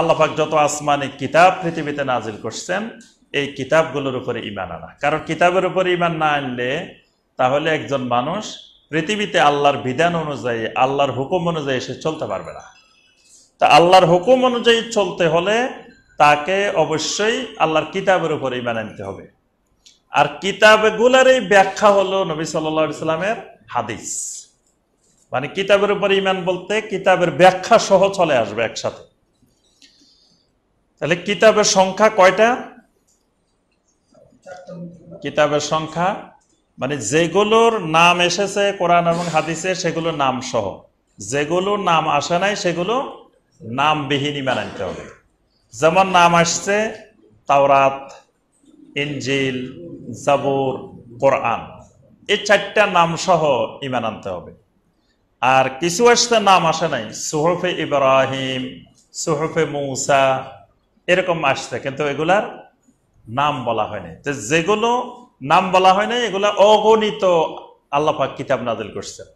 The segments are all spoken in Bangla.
আল্লাহাক যত আসমানে কিতাব পৃথিবীতে নাজিল করছেন এই কিতাবগুলোর উপরে ইমান আনা কারণ কিতাবের উপরে ইমান না আনলে তাহলে একজন মানুষ পৃথিবীতে আল্লাহর বিধান অনুযায়ী আল্লাহর হুকুম অনুযায়ী সে চলতে পারবে না তা আল্লাহর হুকুম অনুযায়ী চলতে হলে তাকে অবশ্যই আল্লাহর কিতাবের উপরে ইমান আনতে হবে আর কিতাবগুলোর এই ব্যাখ্যা হলো নবী সাল্লা সাল্লামের হাদিস মানে কিতাবের উপরে ইমান বলতে কিতাবের ব্যাখ্যা সহ চলে আসবে একসাথে তাহলে কিতাবের সংখ্যা কয়টা কিতাবের সংখ্যা মানে যেগুলোর নাম এসেছে কোরআন এবং হাদিসে সেগুলো নাম সহ যেগুলো নাম আসে নাই সেগুলো নামবিহীনই মানাইতে হবে যেমন নাম আসছে তাওরাত ইঞ্জিল জাবুর কোরআন এই চারটা নাম সহ ইমান আনতে হবে আর কিছু আসতে নাম আসে নাই সুহফে ইব্রাহিম সুহফে মৌসা এরকম আসছে কিন্তু এগুলার নাম বলা হয়নি যে যেগুলো নাম বলা হয় নাই এগুলা অগণিত আল্লাপাক কিতাব নাজিল করছেন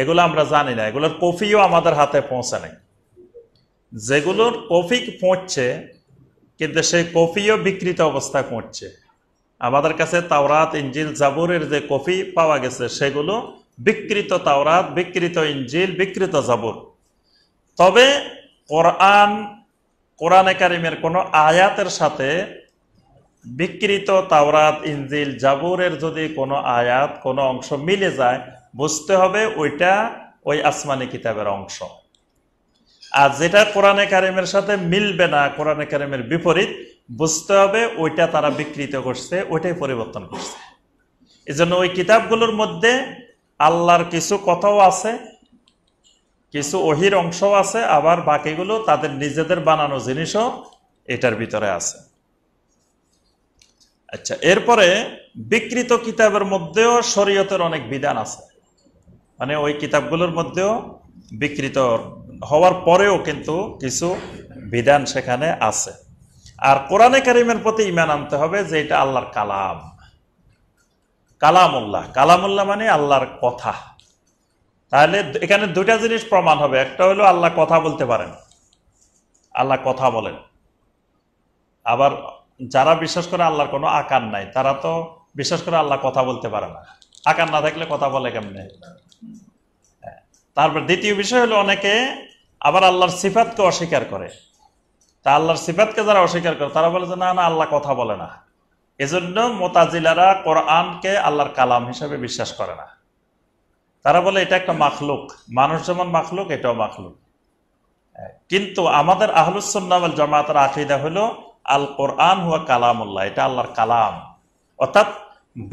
এগুলো আমরা জানি না এগুলোর কফিও আমাদের হাতে পৌঁছে নাই যেগুলোর কফি পৌঁছছে কিন্তু সেই কফিও বিকৃত অবস্থা পৌঁছছে আমাদের কাছে তাওরাত ইঞ্জিল জাবুরের যে কফি পাওয়া গেছে সেগুলো বিকৃত তাওরাত বিকৃত ইঞ্জিল বিকৃত জাবুর তবে কোরআন কোরআনে কারিমের কোনো আয়াতের সাথে বিকৃত তাওরাত ইঞ্জিল জাবুরের যদি কোনো আয়াত কোনো অংশ মিলে যায় বুঝতে হবে ওইটা ওই আসমানি কিতাবের অংশ আর যেটা কোরআনে কারিমের সাথে মিলবে না কোরআনে কারিমের বিপরীত বুঝতে হবে ওইটা তারা বিকৃত করছে ওইটাই পরিবর্তন করছে এজন্য ওই কিতাবগুলোর মধ্যে আল্লাহর কিছু কথাও আছে কিছু ওহির অংশ আছে আবার বাকিগুলো তাদের নিজেদের বানানো জিনিসও এটার ভিতরে আছে আচ্ছা এরপরে বিকৃত কিতাবের মধ্যেও শরীয়তের অনেক বিধান আছে মানে ওই কিতাবগুলোর মধ্যেও বিকৃত হওয়ার পরেও কিন্তু কিছু বিধান সেখানে আছে আর কোরআনে কারিমের প্রতি ইমান আনতে হবে যে এটা আল্লাহর কালাম কালামুল্লাহ কালামুল্লাহ মানে আল্লাহর কথা তাহলে এখানে দুটা জিনিস প্রমাণ হবে একটা হলো আল্লাহ কথা বলতে পারেন আল্লাহ কথা বলেন আবার যারা বিশ্বাস করে আল্লাহর কোনো আকার নাই তারা তো বিশ্বাস করে আল্লাহ কথা বলতে পারে না আকার না থাকলে কথা বলে কেমনে হ্যাঁ। তারপর দ্বিতীয় বিষয় হলো অনেকে আবার আল্লাহর সিফাতকে অস্বীকার করে তা আল্লাহর সিফাতকে যারা অস্বীকার করে তারা বলে যে না না আল্লাহ কথা বলে না এজন্য মোতাজিলারা কোরআনকে আল্লাহর কালাম হিসেবে বিশ্বাস করে না তারা বলে এটা একটা মাখলুক মানুষ যেমন মাখলুক এটাও মাখলুক কিন্তু আমাদের আহলুসাল জামাতের আকিদা হলো আল কোরআন হুয়া কালামুল্লাহ এটা আল্লাহর কালাম অর্থাৎ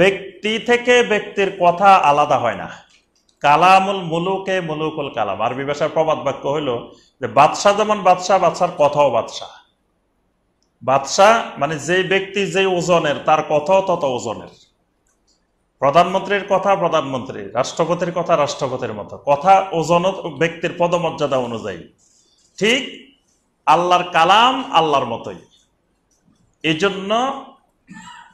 ব্যক্তি থেকে ব্যক্তির কথা আলাদা হয় না কালামুল মুলুকে মুলুকুল কালাম আরবি ভাষার প্রবাদ বাক্য হইল যে বাদশাহ যেমন বাদশাহ বাদশার কথাও বাদশাহ বাদশাহ মানে যে ব্যক্তি যে ওজনের তার কথাও তত ওজনের প্রধানমন্ত্রীর কথা প্রধানমন্ত্রী রাষ্ট্রপতির কথা রাষ্ট্রপতির মতো কথা ও জন ব্যক্তির পদমর্যাদা অনুযায়ী ঠিক আল্লাহর কালাম আল্লাহর মতোই এই জন্য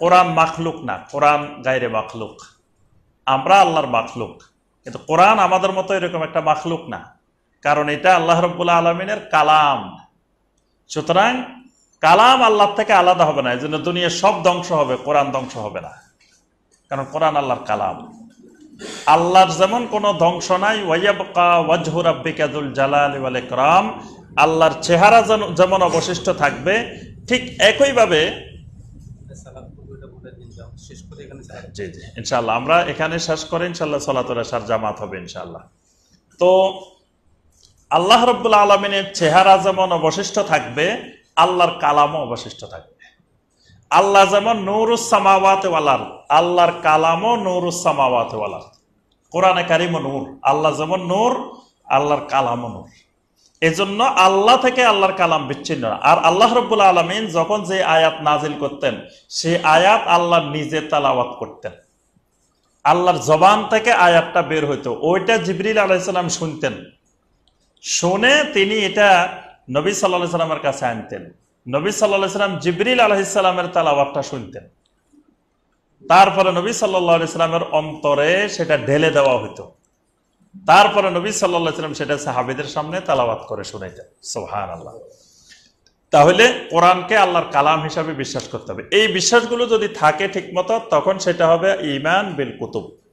কোরআন মাখলুক না কোরআন গায়রে মাখলুক আমরা আল্লাহর মাখলুক কিন্তু কোরআন আমাদের মতো এরকম একটা মাখলুক না কারণ এটা আল্লাহ রব্বুল্লা আলমিনের কালাম সুতরাং কালাম আল্লাহ থেকে আলাদা হবে না এই জন্য দুনিয়ার সব ধ্বংস হবে কোরআন ধ্বংস হবে না কারণ কোরআন আল্লাহর কালাম আল্লাহর যেমন কোনো ধ্বংস নাই ওয়াইয়াবকা জালাল ওয়াল আল্লাহর চেহারা যেমন অবশিষ্ট থাকবে ঠিক একইভাবে জি জি ইনশাল্লাহ আমরা এখানে শেষ করে ইনশাল্লাহ সলাতরা সার জামাত হবে ইনশাল্লাহ তো আল্লাহ রবুল্লা আলমিনের চেহারা যেমন অবশিষ্ট থাকবে আল্লাহর কালামও অবশিষ্ট থাকবে আল্লাহ যেমন ওয়ালার আল্লাহর কালামও ওয়ালার কোরআনে কারিম নূর আল্লাহ যেমন নূর আল্লাহর কালামও নূর এজন্য আল্লাহ থেকে আল্লাহর কালাম বিচ্ছিন্ন আর আল্লাহ রব্বুল আলমিন যখন যে আয়াত নাজিল করতেন সেই আয়াত আল্লাহ নিজে তালাওয়াত করতেন আল্লাহর জবান থেকে আয়াতটা বের হইতো ওইটা জিবরিল আলাইসাল্লাম শুনতেন শুনে তিনি এটা নবী সাল্লাহ সাল্লামের কাছে আনতেন নবী সাল্লাহাম জিবরিল আলহিসাল্লামের তালাবাতটা শুনতেন তারপরে নবী সাল্লাহামের অন্তরে সেটা ঢেলে দেওয়া হইত তারপরে নবী সাল্লাহাম সেটা সাহাবিদের সামনে তালাবাত করে শুনাইতেন সোহান আল্লাহ তাহলে কোরআনকে আল্লাহর কালাম হিসাবে বিশ্বাস করতে হবে এই বিশ্বাসগুলো যদি থাকে ঠিকমতো তখন সেটা হবে ইমান বিল কুতুব